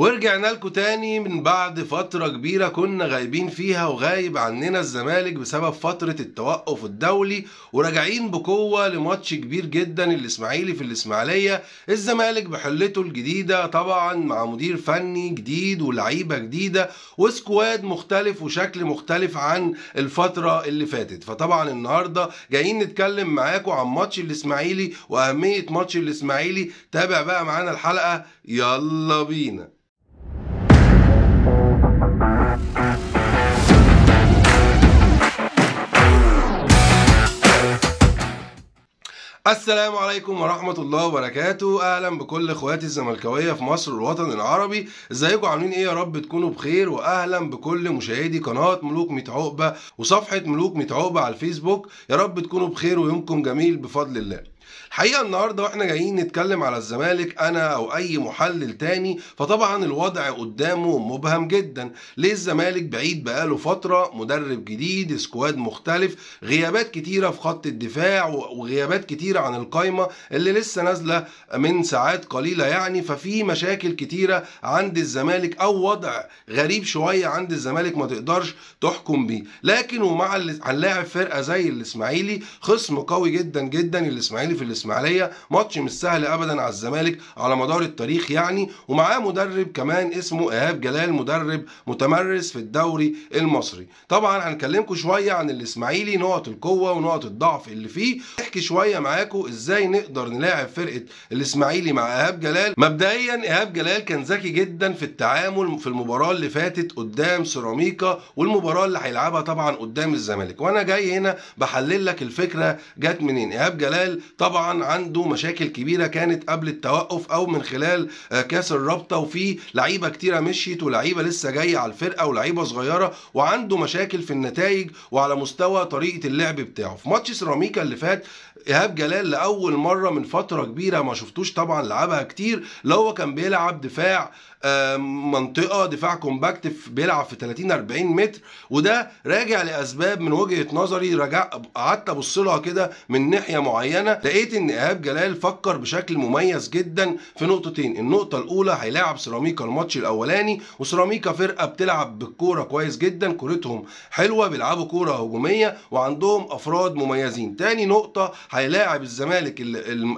ورجعنا لكم تاني من بعد فترة كبيرة كنا غايبين فيها وغايب عننا الزمالك بسبب فترة التوقف الدولي وراجعين بقوة لماتش كبير جدا الإسماعيلي في الإسماعيلية الزمالك بحلته الجديدة طبعا مع مدير فني جديد ولعيبة جديدة وسكواد مختلف وشكل مختلف عن الفترة اللي فاتت فطبعا النهاردة جايين نتكلم معاكم عن ماتش الإسماعيلي وأهمية ماتش الإسماعيلي تابع بقى معانا الحلقة يلا بينا السلام عليكم ورحمة الله وبركاته أهلا بكل إخواتي الزملكاوية في مصر والوطن العربي ازيكم عاملين إيه يا رب تكونوا بخير وأهلا بكل مشاهدي قناة ملوك ميت عقبة وصفحة ملوك ميت عقبة على الفيسبوك يا رب تكونوا بخير ويومكم جميل بفضل الله الحقيقه النهارده واحنا جايين نتكلم على الزمالك انا او اي محلل تاني فطبعا الوضع قدامه مبهم جدا ليه الزمالك بعيد بقاله فتره مدرب جديد سكواد مختلف غيابات كتيره في خط الدفاع وغيابات كتيره عن القايمه اللي لسه نازله من ساعات قليله يعني ففي مشاكل كتيره عند الزمالك او وضع غريب شويه عند الزمالك ما تقدرش تحكم بيه لكن ومع اللاعب فرقه زي الاسماعيلي خصم قوي جدا جدا الاسماعيلي في الاسماعيليه ماتش مش سهل ابدا على الزمالك على مدار التاريخ يعني ومعاه مدرب كمان اسمه ايهاب جلال مدرب متمرس في الدوري المصري طبعا هنكلمكم شويه عن الاسماعيلي نقط القوه ونقط الضعف اللي فيه نحكي شويه معاكم ازاي نقدر نلاعب فرقه الاسماعيلي مع ايهاب جلال مبدئيا ايهاب جلال كان ذكي جدا في التعامل في المباراه اللي فاتت قدام سيراميكا والمباراه اللي هيلعبها طبعا قدام الزمالك وانا جاي هنا بحلل لك الفكره جت منين ايهاب جلال طبعا طبعا عنده مشاكل كبيره كانت قبل التوقف او من خلال آه، كاس الرابطه وفي لعيبه كتيره مشيت ولعيبه لسه جايه على الفرقه ولعيبه صغيره وعنده مشاكل في النتائج وعلى مستوى طريقه اللعب بتاعه في ماتش سيراميكا اللي فات ايهاب جلال لاول مره من فتره كبيره ما شفتوش طبعا لعبها كتير لو هو كان بيلعب دفاع منطقه دفاع كومباكت بيلعب في 30 40 متر وده راجع لاسباب من وجهه نظري رجع قعدت ابص لها كده من ناحيه معينه لقيت ان ايهاب جلال فكر بشكل مميز جدا في نقطتين النقطه الاولى هيلاعب سيراميكا الماتش الاولاني وسيراميكا فرقه بتلعب بالكوره كويس جدا كورتهم حلوه بيلعبوا كوره هجوميه وعندهم افراد مميزين تاني نقطه هيلاعب الزمالك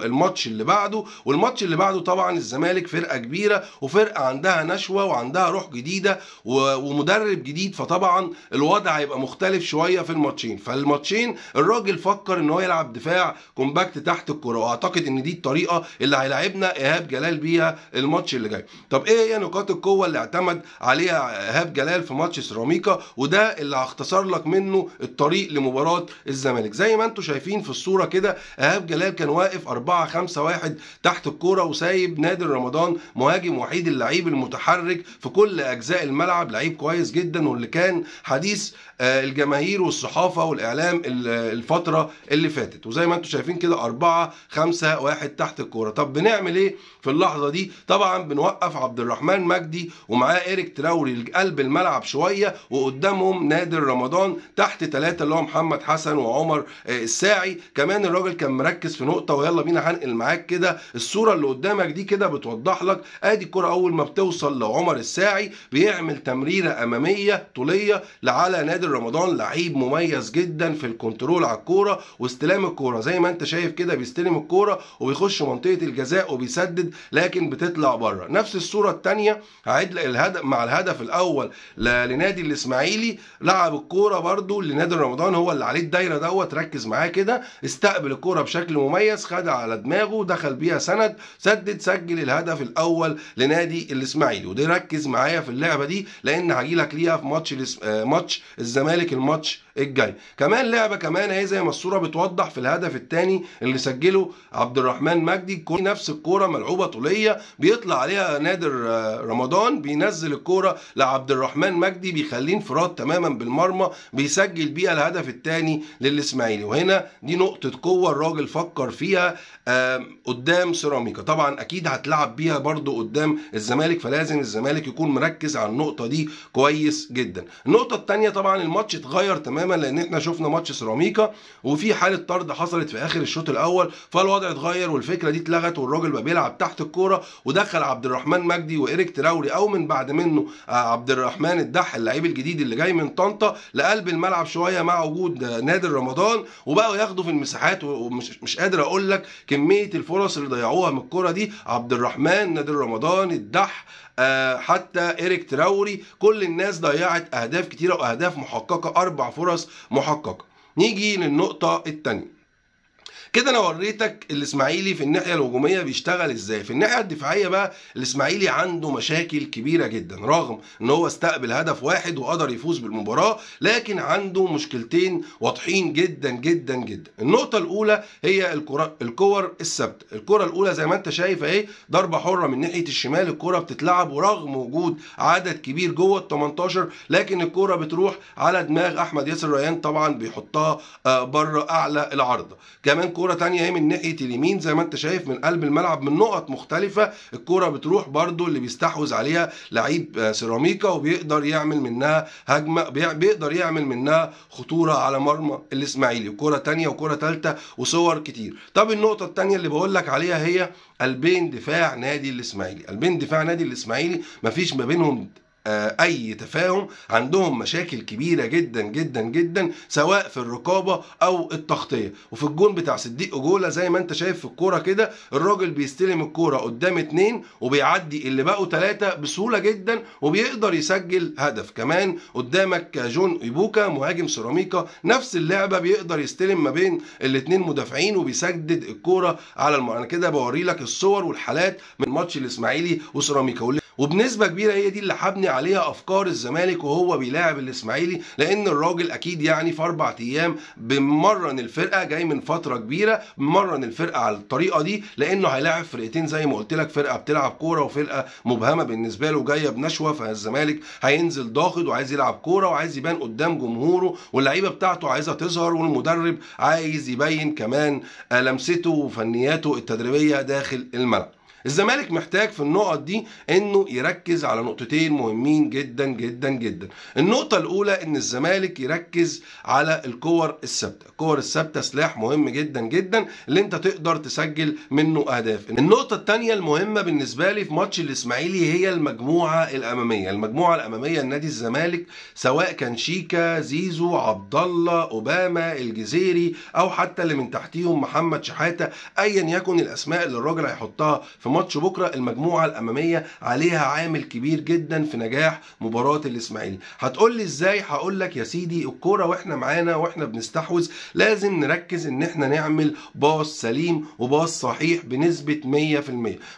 الماتش اللي بعده والماتش اللي بعده طبعا الزمالك فرقه كبيره وفرقه عندها نشوه وعندها روح جديده ومدرب جديد فطبعا الوضع هيبقى مختلف شويه في الماتشين فالماتشين الراجل فكر ان هو يلعب دفاع كومباكت تحت الكره واعتقد ان دي الطريقه اللي هيلاعبنا ايهاب جلال بيها الماتش اللي جاي طب ايه هي نقاط القوه اللي اعتمد عليها ايهاب جلال في ماتش سيراميكا وده اللي هختصر لك منه الطريق لمباراه الزمالك زي ما انتم شايفين في الصوره كده ايهاب جلال كان واقف 4 5 1 تحت الكوره وسايب نادر رمضان مهاجم وحيد اللعيب اللعيب المتحرك في كل اجزاء الملعب لعيب كويس جدا واللي كان حديث آه، الجماهير والصحافه والاعلام الفتره اللي فاتت وزي ما انتم شايفين كده 4 5 1 تحت الكوره طب بنعمل ايه في اللحظه دي طبعا بنوقف عبد الرحمن مجدي ومعاه ايريك تراوري قلب الملعب شويه وقدامهم نادر رمضان تحت ثلاثه اللي هو محمد حسن وعمر آه، الساعي كمان الراجل كان مركز في نقطه ويلا بينا هنقل معاك كده الصوره اللي قدامك دي كده بتوضح لك ادي الكوره اول ما بتوصل لعمر الساعي بيعمل تمريره اماميه طوليه لعلى نادر رمضان لعيب مميز جدا في الكنترول على الكوره واستلام الكوره زي ما انت شايف كده بيستلم الكوره وبيخش منطقه الجزاء وبيسدد لكن بتطلع بره نفس الصوره الثانيه هعيد الهدف مع الهدف الاول لنادي الاسماعيلي لعب الكوره برده لنادر رمضان هو اللي عليه الدايره دوت ركز معاه كده استقبل الكوره بشكل مميز خدها على دماغه دخل بيها سند سدد سجل الهدف الاول لنادي الاسماعيلي وده ركز معايا في اللعبه دي لان هجيلك ليها في ماتش الاس... آه، ماتش الزمالك الماتش الجاي كمان لعبه كمان اهي زي ما الصوره بتوضح في الهدف الثاني اللي سجله عبد الرحمن مجدي نفس الكوره ملعوبه طوليه بيطلع عليها نادر آه، رمضان بينزل الكوره لعبد الرحمن مجدي بيخليه انفراد تماما بالمرمى بيسجل بيها الهدف الثاني للاسماعيلي وهنا دي نقطه قوه الراجل فكر فيها قدام سيراميكا طبعا اكيد هتلعب بيها برده قدام الزمالك فلازم الزمالك يكون مركز على النقطه دي كويس جدا النقطه الثانيه طبعا الماتش اتغير تماما تماما لان احنا شفنا ماتش سيراميكا وفي حاله طرد حصلت في اخر الشوط الاول فالوضع اتغير والفكره دي اتلغت والراجل بقى بيلعب تحت الكوره ودخل عبد الرحمن مجدي وإيريك تراوري او من بعد منه آه، عبد الرحمن الدح اللعيب الجديد اللي جاي من طنطا لقلب الملعب شويه مع وجود نادر رمضان وبقوا ياخدوا في المساحات ومش مش قادر اقول لك كميه الفرص اللي ضيعوها من الكوره دي عبد الرحمن نادر رمضان الدح آه، حتى إيريك تراوري كل الناس ضيعت اهداف كتيره واهداف محققه اربع فرص فرص محققه نيجي للنقطه الثانيه كده انا وريتك الاسماعيلي في الناحيه الهجوميه بيشتغل ازاي في الناحيه الدفاعيه بقى الاسماعيلي عنده مشاكل كبيره جدا رغم ان هو استقبل هدف واحد وقدر يفوز بالمباراه لكن عنده مشكلتين واضحين جدا جدا جدا النقطه الاولى هي الكره الكور الثابته الكره الاولى زي ما انت شايف اهي ضربه حره من ناحيه الشمال الكره بتتلعب ورغم وجود عدد كبير جوه ال 18 لكن الكره بتروح على دماغ احمد ياسر ريان طبعا بيحطها آه، بره اعلى العارضه كمان كرة كوره تانية اهي من ناحيه اليمين زي ما انت شايف من قلب الملعب من نقط مختلفه الكوره بتروح برضو اللي بيستحوذ عليها لعيب آه، سيراميكا وبيقدر يعمل منها هجمه بيقدر يعمل منها خطوره على مرمى الاسماعيلي وكوره تانية وكوره تالتة وصور كتير طب النقطه التانية اللي بقول لك عليها هي قلبين دفاع نادي الاسماعيلي قلبين دفاع نادي الاسماعيلي مفيش ما بينهم آه، اي تفاهم عندهم مشاكل كبيره جدا جدا جدا سواء في الرقابه او التغطيه وفي الجون بتاع صديق اجوله زي ما انت شايف في الكوره كده الراجل بيستلم الكوره قدام اتنين وبيعدي اللي بقوا ثلاثه بسهوله جدا وبيقدر يسجل هدف كمان قدامك جون ايبوكا مهاجم سيراميكا نفس اللعبه بيقدر يستلم ما بين الاتنين مدافعين وبيسدد الكوره على المعنى انا كده بوري لك الصور والحالات من ماتش الاسماعيلي وسيراميكا وبنسبه كبيره هي دي اللي حبني عليها افكار الزمالك وهو بيلاعب الاسماعيلي لان الراجل اكيد يعني في اربع ايام بمرن الفرقه جاي من فتره كبيره مرن الفرقه على الطريقه دي لانه هيلاعب فرقتين زي ما قلت لك فرقه بتلعب كوره وفرقه مبهمه بالنسبه له جايه بنشوه فالزمالك هينزل ضاغط وعايز يلعب كوره وعايز يبان قدام جمهوره واللعيبه بتاعته عايزه تظهر والمدرب عايز يبين كمان لمسته وفنياته التدريبيه داخل الملعب الزمالك محتاج في النقط دي انه يركز على نقطتين مهمين جدا جدا جدا النقطه الاولى ان الزمالك يركز على الكور الثابته الكور الثابته سلاح مهم جدا جدا اللي انت تقدر تسجل منه اهداف النقطه الثانيه المهمه بالنسبه لي في ماتش الاسماعيلي هي المجموعه الاماميه المجموعه الاماميه لنادي الزمالك سواء كان شيكا زيزو عبد الله اوباما الجزيري او حتى اللي من تحتيهم محمد شحاته ايا يكن الاسماء اللي الراجل هيحطها في ماتش بكره المجموعه الاماميه عليها عامل كبير جدا في نجاح مباراه الاسماعيلي هتقول لي ازاي هقول لك يا سيدي الكوره واحنا معانا واحنا بنستحوذ لازم نركز ان احنا نعمل باص سليم وباص صحيح بنسبه 100%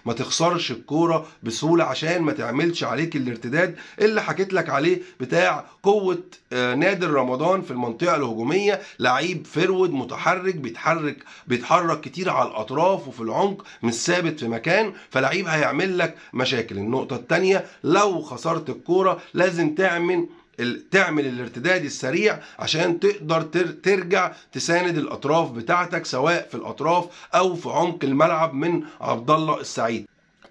ما تخسرش الكوره بسهوله عشان ما تعملش عليك الارتداد اللي حكيت لك عليه بتاع قوه آه، نادر رمضان في المنطقه الهجوميه لعيب فرود متحرك بيتحرك بيتحرك كتير على الاطراف وفي العمق مش ثابت في مكان كمان فلعيب هيعمل لك مشاكل النقطه الثانيه لو خسرت الكوره لازم تعمل تعمل الارتداد السريع عشان تقدر ترجع تساند الاطراف بتاعتك سواء في الاطراف او في عمق الملعب من عبد الله السعيد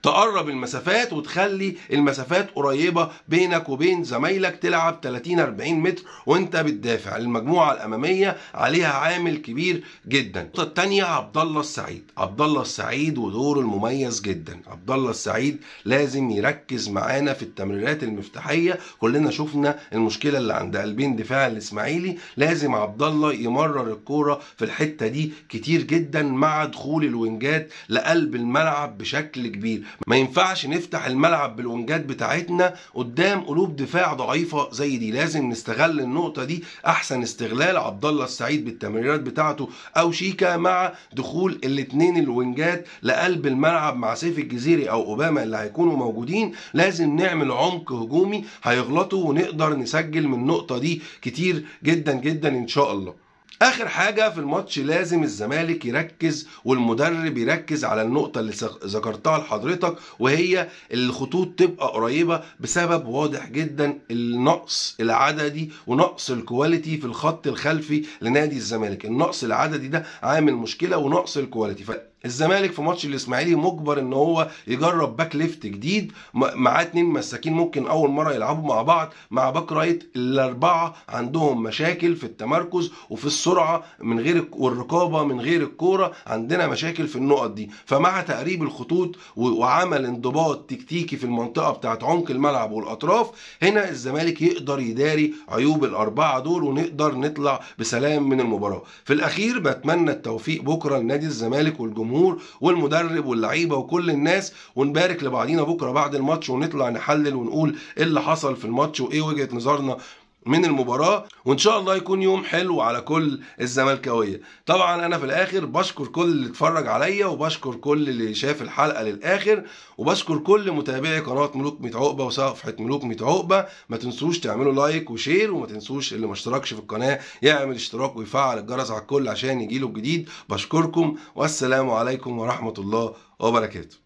تقرب المسافات وتخلي المسافات قريبه بينك وبين زمايلك تلعب 30 40 متر وانت بتدافع المجموعه الاماميه عليها عامل كبير جدا النقطه الثانيه عبد الله السعيد عبد الله السعيد ودوره المميز جدا عبد الله السعيد لازم يركز معانا في التمريرات المفتاحيه كلنا شفنا المشكله اللي عند قلبين دفاع الاسماعيلي لازم عبد الله يمرر الكوره في الحته دي كتير جدا مع دخول الوينجات لقلب الملعب بشكل كبير ما ينفعش نفتح الملعب بالونجات بتاعتنا قدام قلوب دفاع ضعيفه زي دي لازم نستغل النقطه دي احسن استغلال عبد الله السعيد بالتمريرات بتاعته او شيكا مع دخول الاثنين الونجات لقلب الملعب مع سيف الجزيري او اوباما اللي هيكونوا موجودين لازم نعمل عمق هجومي هيغلطوا ونقدر نسجل من النقطه دي كتير جدا جدا ان شاء الله اخر حاجه في الماتش لازم الزمالك يركز والمدرب يركز على النقطه اللي ذكرتها لحضرتك وهي الخطوط تبقى قريبه بسبب واضح جدا النقص العددي ونقص الكواليتي في الخط الخلفي لنادي الزمالك النقص العددي ده عامل مشكله ونقص الكواليتي الزمالك في ماتش الاسماعيلي مجبر ان هو يجرب باك ليفت جديد معاه اتنين مساكين ممكن اول مره يلعبوا مع بعض مع باك رايت الاربعه عندهم مشاكل في التمركز وفي السرعه من غير والرقابه من غير الكوره عندنا مشاكل في النقط دي فمع تقريب الخطوط وعمل انضباط تكتيكي في المنطقه بتاعت عمق الملعب والاطراف هنا الزمالك يقدر يداري عيوب الاربعه دول ونقدر نطلع بسلام من المباراه في الاخير بتمنى التوفيق بكره لنادي الزمالك والجمهور والجمهور والمدرب واللعيبه وكل الناس ونبارك لبعضينا بكره بعد الماتش ونطلع نحلل ونقول ايه اللي حصل في الماتش وايه وجهه نظرنا من المباراة وإن شاء الله يكون يوم حلو على كل الزملكاوية طبعا أنا في الآخر بشكر كل اللي اتفرج عليا وبشكر كل اللي شاف الحلقة للآخر وبشكر كل متابعي قناة ملوك ميت عقبة وصفحة ملوك ميت عقبة ما تنسوش تعملوا لايك وشير وما تنسوش اللي ما اشتركش في القناة يعمل اشتراك ويفعل الجرس على الكل عشان يجيله الجديد بشكركم والسلام عليكم ورحمة الله وبركاته